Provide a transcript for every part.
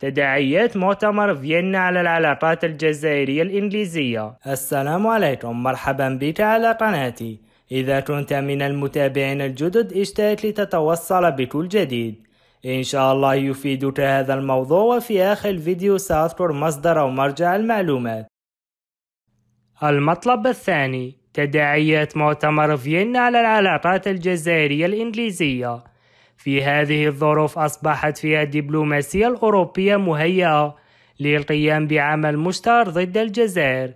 تداعيات مؤتمر فيينا على العلاقات الجزائرية الإنجليزية السلام عليكم مرحبا بك على قناتي إذا كنت من المتابعين الجدد اشترك لتتوصل بكل جديد إن شاء الله يفيدك هذا الموضوع وفي آخر الفيديو سأذكر مصدر أو مرجع المعلومات المطلب الثاني تداعيات مؤتمر فيينا على العلاقات الجزائرية الإنجليزية في هذه الظروف أصبحت فيها الدبلوماسية الأوروبية مهيئة للقيام بعمل مشتر ضد الجزائر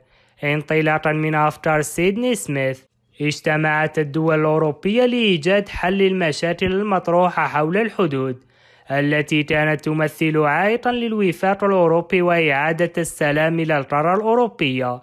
انطلاقا من أفكار سيدني سميث اجتمعت الدول الأوروبية لإيجاد حل المشاكل المطروحة حول الحدود التي كانت تمثل عائقا للوفاق الأوروبي وإعادة السلام إلى القارة الأوروبية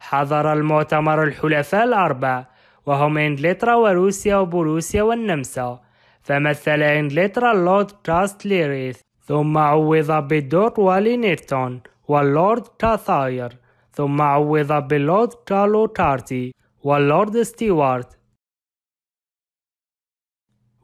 حضر المؤتمر الحلفاء الأربع وهم إنجلترا وروسيا وبروسيا والنمسا فمثل إنجلترا اللورد كاستليريث ثم عوض بدور ولينيرتون واللورد كاثاير ثم عوض باللورد كارلو كارتي واللورد ستيوارت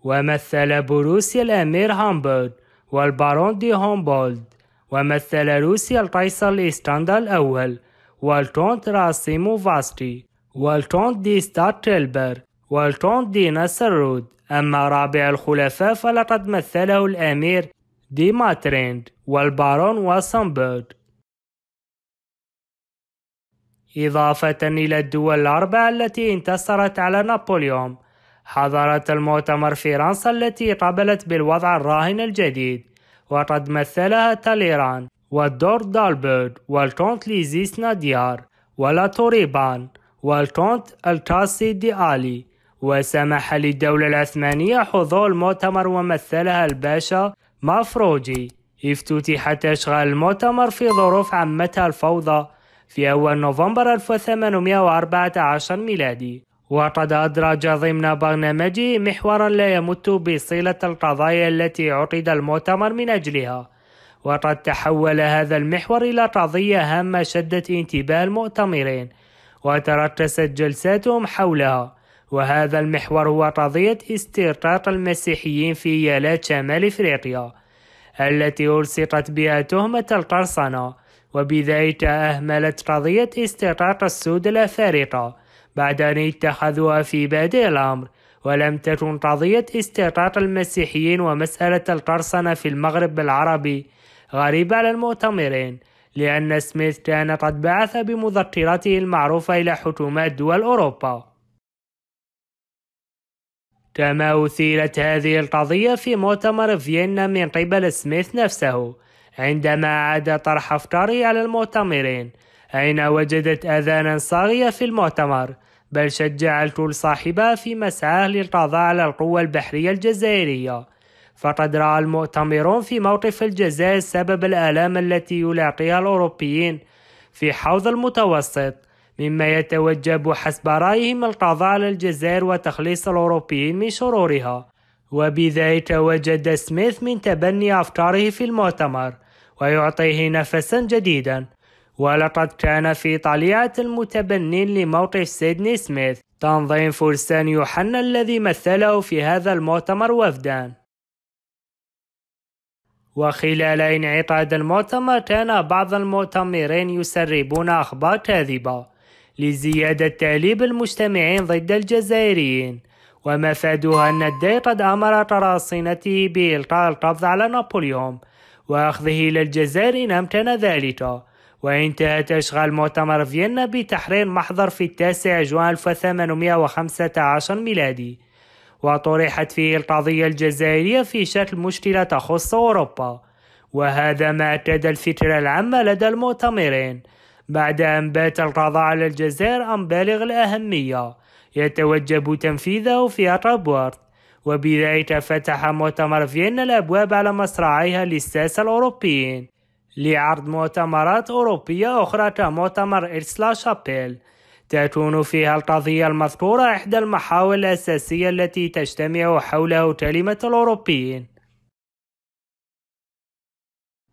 ومثل بروسيا الأمير هامبورغ والبارون دي هومبولد ومثل روسيا القيصر الإسكندر الأول والكونت راسيمو فاستي والكونت دي ستاتلبر والكونت دي نسرود أما رابع الخلفاء فلقد مثله الأمير ديماتريند والبارون واسنبرد إضافة إلى الدول الأربعة التي انتصرت على نابليون حضرت المؤتمر فرنسا التي قبلت بالوضع الراهن الجديد وقد مثلها تاليران والدور دالبرد والكونت ليزيس ناديار ولا توريبان والكونت الكاسي دي آلي وسمح للدولة العثمانية حضور المؤتمر ومثلها الباشا مافروجي افتتحت أشغال المؤتمر في ظروف عمتها الفوضى في أول نوفمبر 1814 ميلادي وقد أدرج ضمن برنامجه محورا لا يمت بصلة القضايا التي عقد المؤتمر من أجلها وقد تحول هذا المحور إلى قضية هامة شدت انتباه المؤتمرين وتركزت جلساتهم حولها وهذا المحور هو قضية استرطاق المسيحيين في يالات شمال إفريقيا التي ألصقت بها تهمة القرصنة وبذلك أهملت قضية استرطاق السود الأفارقة بعد أن اتخذوها في بادئ الأمر ولم تكن قضية استرطاق المسيحيين ومسألة القرصنة في المغرب العربي غريبة على المؤتمرين لأن سميث كان قد بعث بمذكرته المعروفة إلى حكومات دول أوروبا كما أثيرت هذه القضية في مؤتمر فيينا من قبل سميث نفسه عندما عاد طرح أفكاره على المؤتمرين أين وجدت أذانا صاغية في المؤتمر بل شجع الكل صاحبها في مسعاه للقضاء على القوة البحرية الجزائرية فقد رأى المؤتمرون في موقف الجزائر سبب الآلام التي يلاقيها الأوروبيين في حوض المتوسط مما يتوجب حسب رأيهم القضاء على الجزائر وتخليص الأوروبيين من شرورها وبذلك وجد سميث من تبني أفكاره في المؤتمر ويعطيه نفسا جديدا ولقد كان في طليعة المتبنين لموقف سيدني سميث تنظيم فرسان يوحنا الذي مثله في هذا المؤتمر وفدان وخلال انعقاد المؤتمر كان بعض المؤتمرين يسربون أخبار كاذبة لزيادة تعليب المجتمعين ضد الجزائريين ومفادها أن الداي قد أمر تراصنته بإلقاء القبض على نابليون وأخذه إلى الجزائر إن أمكن ذلك وانتهى أشغال مؤتمر فيينا بتحرير محضر في التاسع جوان 1815 ميلادي وطرحت فيه القضية الجزائرية في شكل مشكلة تخص أوروبا وهذا ما أكد الفكرة العامة لدى المؤتمرين بعد أن بات القضاء على الجزائر أمر بالغ الأهمية يتوجب تنفيذه في الرابورت وبذلك فتح مؤتمر فيينا الأبواب على مصراعيها للساسة الأوروبيين لعرض مؤتمرات أوروبية أخرى كمؤتمر إرسلا شابيل تكون فيها القضية المذكورة إحدى المحاور الأساسية التي تجتمع حوله كلمة الأوروبيين